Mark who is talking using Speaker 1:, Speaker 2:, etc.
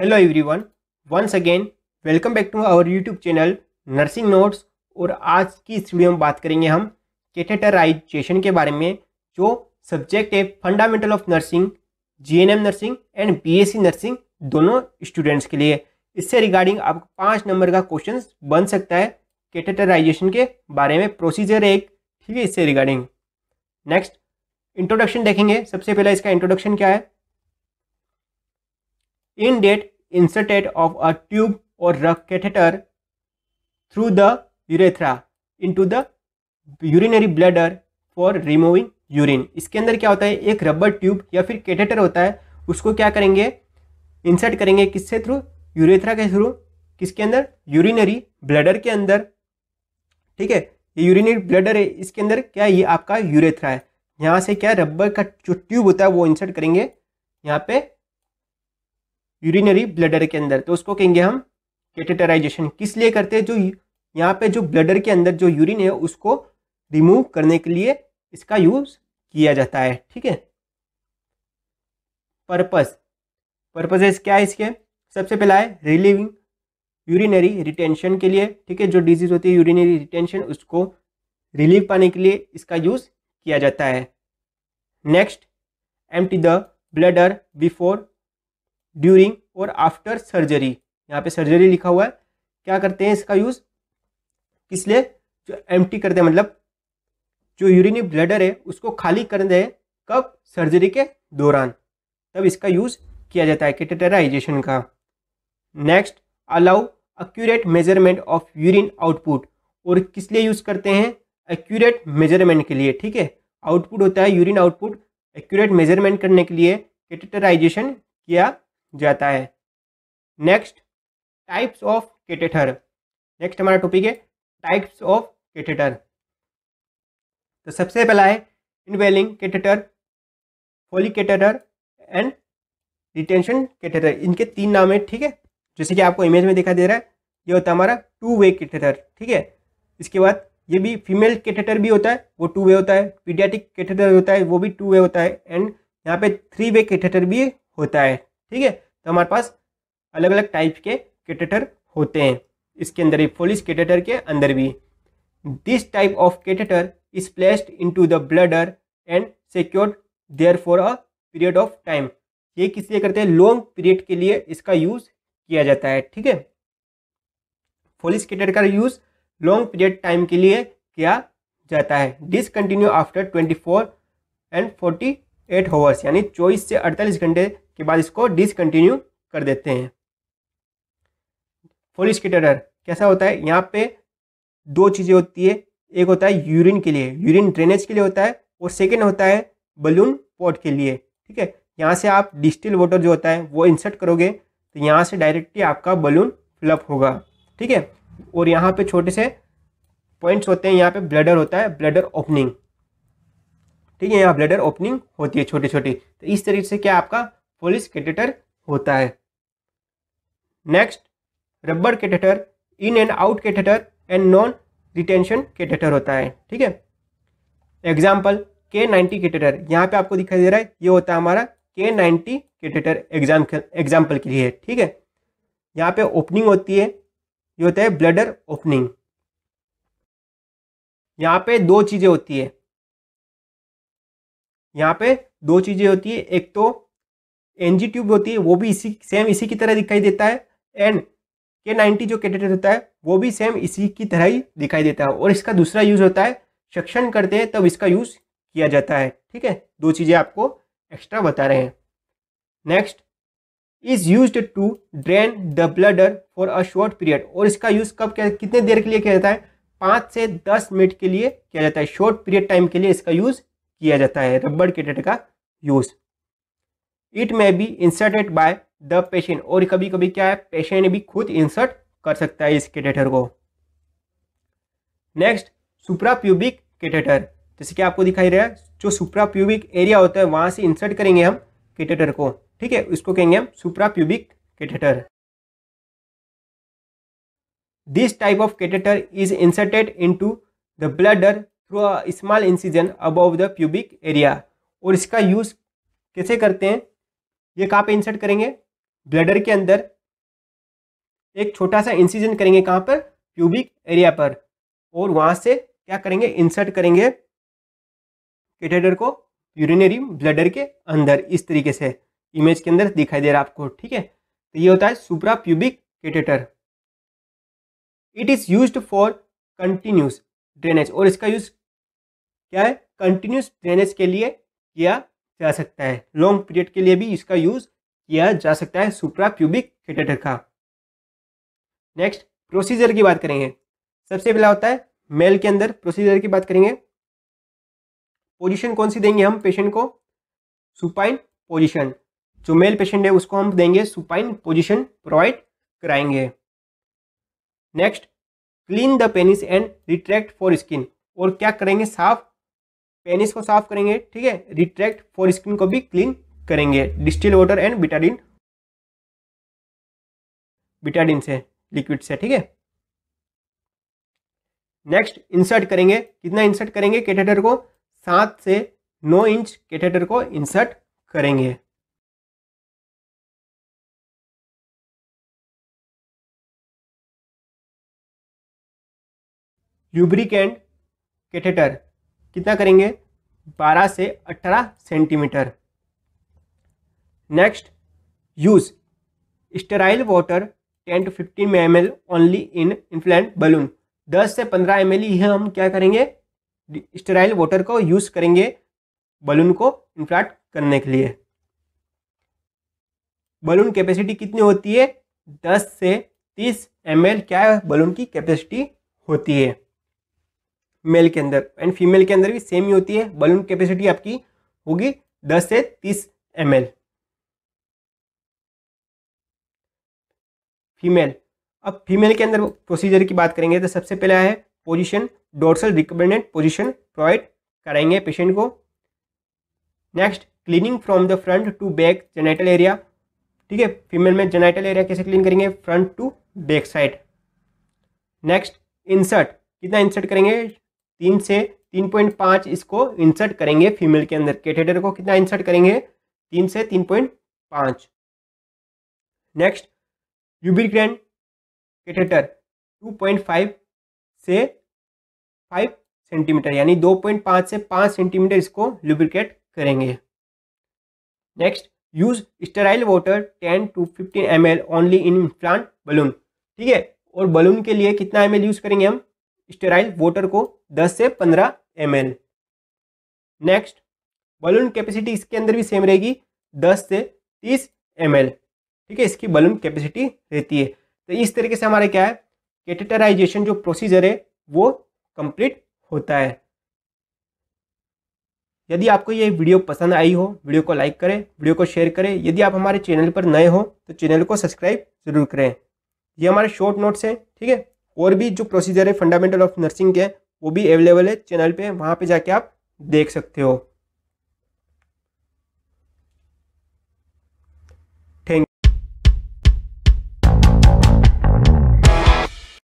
Speaker 1: hello everyone once again welcome back to our YouTube channel nursing notes और आज की इस वीडियो में बात करेंगे हम कैथेटराइजेशन के बारे में जो सब्जेक्ट है fundamental of nursing GNM nursing and BSc nursing दोनों स्टूडेंट्स के लिए इससे रिगार्डिंग आपको पाँच नंबर का क्वेश्चन बन सकता है कैथेटराइजेशन के बारे में प्रोसीजर है एक ठीक है इससे रिगार्डिंग नेक्स्ट इंट्रोडक्शन देखेंगे सबसे पहला इसका इंट्रोडक्शन क्या है in that inserted of a tube और a through the urethra into the urinary bladder for removing urine इसके अंदर क्या होता है एक रबर ट्यूब या फिर कैटेटर होता है उसको क्या करेंगे इंसर्ट करेंगे किससे थ्रू यूरेथ्रा के थ्रू किसके अंदर यूरिनरी ब्लडर के अंदर ठीक है ये यूरिनरी ब्लडर है इसके अंदर क्या ये आपका यूरेथ्रा है यहाँ से क्या रबर का जो ट्यूब होता है वो इंसर्ट करेंगे यहाँ पे यूरिनरी ब्लडर के अंदर तो उसको कहेंगे हम कैटेटराइजेशन किस लिए करते हैं जो यहाँ पे जो ब्लडर के अंदर जो यूरिन है उसको रिमूव करने के लिए इसका यूज़ किया जाता है ठीक है पर्पस पर्पजेस क्या है इसके सबसे पहला है रिलीविंग यूरिनरी रिटेंशन के लिए ठीक है जो डिजीज़ होती है यूरिनरी रिटेंशन उसको रिलीव पाने के लिए इसका यूज़ किया जाता है next to the bladder before during और आफ्टर सर्जरी यहाँ पे सर्जरी लिखा हुआ है क्या करते हैं इसका यूज़ किस लिए जो एम करते हैं मतलब जो यूरिनी ब्लडर है उसको खाली कर दे कब सर्जरी के दौरान तब इसका यूज़ किया जाता है कैटेटराइजेशन का next allow accurate measurement of urine output और किस लिए यूज़ करते हैं एक्यूरेट मेजरमेंट के लिए ठीक है आउटपुट होता है यूरिन आउटपुट एक्यूरेट मेजरमेंट करने के लिए कैटेटराइजेशन किया जाता है next types of catheter next हमारा टॉपिक है टाइप्स ऑफ केटेटर तो सबसे पहला है indwelling catheter Foley catheter and retention catheter इनके तीन नाम है ठीक है जैसे कि आपको इमेज में दिखा दे रहा है ये होता है हमारा टू वे केटेटर ठीक है इसके बाद ये भी फीमेल केटेटर भी होता है वो टू वे होता है पीडियाटिक केटेटर होता है वो भी टू वे होता है एंड यहाँ पे थ्री वे केटेटर भी होता है ठीक है तो हमारे पास अलग अलग टाइप के कैटेटर होते हैं इसके अंदर ही फोलिस कैटेटर के अंदर भी this type of catheter is placed into the bladder and secured there for a period of time ये किस लिए करते हैं लॉन्ग पीरियड के लिए इसका यूज़ किया जाता है ठीक है फोलिस कैटेटर का यूज़ लॉन्ग पीरियड टाइम के लिए किया जाता है discontinue after twenty four and forty eight hours यानी चौबीस से अड़तालीस घंटे के बाद इसको डिसकंटिन्यू कर देते हैं फुल स्केटर कैसा होता है यहाँ पे दो चीज़ें होती है एक होता है यूरिन के लिए यूरिन ड्रेनेज के लिए होता है और सेकेंड होता है बलून पॉट के लिए ठीक है यहाँ से आप डिस्टिल वाटर जो होता है वो इंसर्ट करोगे तो यहाँ से डायरेक्टली आपका बलून फिलअप होगा ठीक है और यहाँ पे छोटे से पॉइंट्स होते हैं यहाँ पे ब्लडर होता है ब्लडर ओपनिंग ठीक है यहाँ ब्लडर ओपनिंग होती है छोटी छोटी तो इस तरीके से क्या आपका पुलिस कैटेटर होता है next rubber catheter in and out catheter and non retention catheter होता है ठीक है एग्जाम्पल के नाइन्टी कैटेटर यहाँ पे आपको दिखाई दे रहा है ये होता है हमारा के नाइन्टी कैटेटर एग्जाम एग्जाम्पल के लिए ठीक है यहाँ पे ओपनिंग होती है ये होता है ब्लडर ओपनिंग यहाँ पे दो चीज़ें होती है यहाँ पे दो चीज़ें होती है एक तो एनजी ट्यूब होती है वो भी इसी सेम इसी की तरह दिखाई देता है एंड के नाइन्टी जो कैटेटर होता है वो भी सेम इसी की तरह ही दिखाई देता है और इसका दूसरा यूज़ होता है सक्षण करते हैं तब इसका यूज़ किया जाता है ठीक है दो चीज़ें आपको एक्स्ट्रा बता रहे हैं next is use to drain the bladder for a short period और इसका यूज़ कब क्या कितने देर के लिए किया जाता है पाँच से दस मिनट के लिए किया जाता है शॉर्ट पीरियड टाइम के लिए इसका यूज़ किया जाता है रबड़ कैटेट का use it may be inserted by the patient और कभी कभी क्या है पेशेंट भी खुद इंसर्ट कर सकता है इस कैटेटर को नेक्स्ट प्यूबिक कैटेटर जैसे कि आपको दिखाई रहा है जो सुप्राप्यूबिक एरिया होता है वहां से इंसर्ट करेंगे हम कैटेटर को ठीक है इसको कहेंगे हम suprapubic catheter this type of catheter is inserted into the bladder through a small incision above the pubic area और इसका यूज़ कैसे करते हैं ये कहाँ पे इंसर्ट करेंगे ब्लडर के अंदर एक छोटा सा इंसिजन करेंगे कहाँ पर प्यूबिक एरिया पर और वहां से क्या करेंगे इंसर्ट करेंगे कैटेडर को यूरिनरी ब्लडर के अंदर इस तरीके से इमेज के अंदर दिखाई दे रहा है आपको ठीक है तो ये होता है suprapubic catheter it is use for continuous drainage और इसका यूज क्या है कंटिन्यूस ड्रेनेज के लिए किया जा सकता है लॉन्ग पीरियड के लिए भी इसका यूज किया जा सकता है सुप्रा प्यूबिक कैटेटर का नेक्स्ट प्रोसीजर की बात करेंगे सबसे पहला होता है मेल के अंदर प्रोसीजर की बात करेंगे पोजीशन कौन सी देंगे हम पेशेंट को सुपाइन पोजीशन जो मेल पेशेंट है उसको हम देंगे सुपाइन पोजीशन प्रोवाइड कराएंगे next clean the penis and retract foreskin और क्या करेंगे साफ पेनिस को साफ करेंगे ठीक है रिट्रैक्ट फॉर स्किन को भी क्लीन करेंगे distil water and betadine betadine से लिक्विड से ठीक है नेक्स्ट इंसर्ट करेंगे कितना इंसर्ट करेंगे कैथेटर को सात से नौ इंच कैथेटर को इंसर्ट करेंगे ल्यूब्रिकेंट कैथेटर कितना करेंगे 12 से 18 centimetre next use sterile water 10 to 15 M L only in inflate balloon 10 से 15 एम एल ही हम क्या करेंगे स्टेराइल वाटर को यूज़ करेंगे बलून को इन्फ्लाट करने के लिए बलून कैपेसिटी कितनी होती है 10 से 30 एम क्या है बलून की कैपेसिटी होती है मेल के अंदर एंड फीमेल के अंदर भी सेम ही होती है बलून कैपेसिटी आपकी होगी दस से तीस एम फीमेल अब फीमेल के अंदर प्रोसीजर की बात करेंगे तो सबसे पहला है position dorsal recumbent position provide कराएंगे पेशेंट को next cleaning from the front to back genital area ठीक है फीमेल में जेनेटल एरिया कैसे क्लीन करेंगे front to back side next insert कितना इंसर्ट करेंगे तीन से तीन पॉइंट पांच इसको इंसर्ट करेंगे फीमेल के अंदर कैथेटर को कितना इंसर्ट करेंगे तीन से तीन पॉइंट पांच नेक्स्ट यूबिक्रेन कैथेटर टू पॉइंट फाइव से फाइव सेंटीमीटर यानी दो पॉइंट पांच से पांच सेंटीमीटर इसको लुब्रिकेट करेंगे next use sterile water ten to fifteen M L only in inflate balloon ठीक है और बलून के लिए कितना एम यूज़ करेंगे हम स्टेराइल वोटर को 10 से 15 एम नेक्स्ट बलून कैपेसिटी इसके अंदर भी सेम रहेगी 10 से 30 एम ठीक है इसकी बलून कैपेसिटी रहती है तो इस तरीके से हमारे क्या है कैटेटराइजेशन जो प्रोसीजर है वो कंप्लीट होता है यदि आपको ये वीडियो पसंद आई हो वीडियो को लाइक करें वीडियो को शेयर करें यदि आप हमारे चैनल पर नए हो तो चैनल को सब्सक्राइब ज़रूर करें ये हमारे शॉर्ट नोट्स हैं ठीक है और भी जो प्रोसीजर है फंडामेंटल ऑफ नर्सिंग के वो भी अवेलेबल है चैनल पे वहाँ पे जाके आप देख सकते हो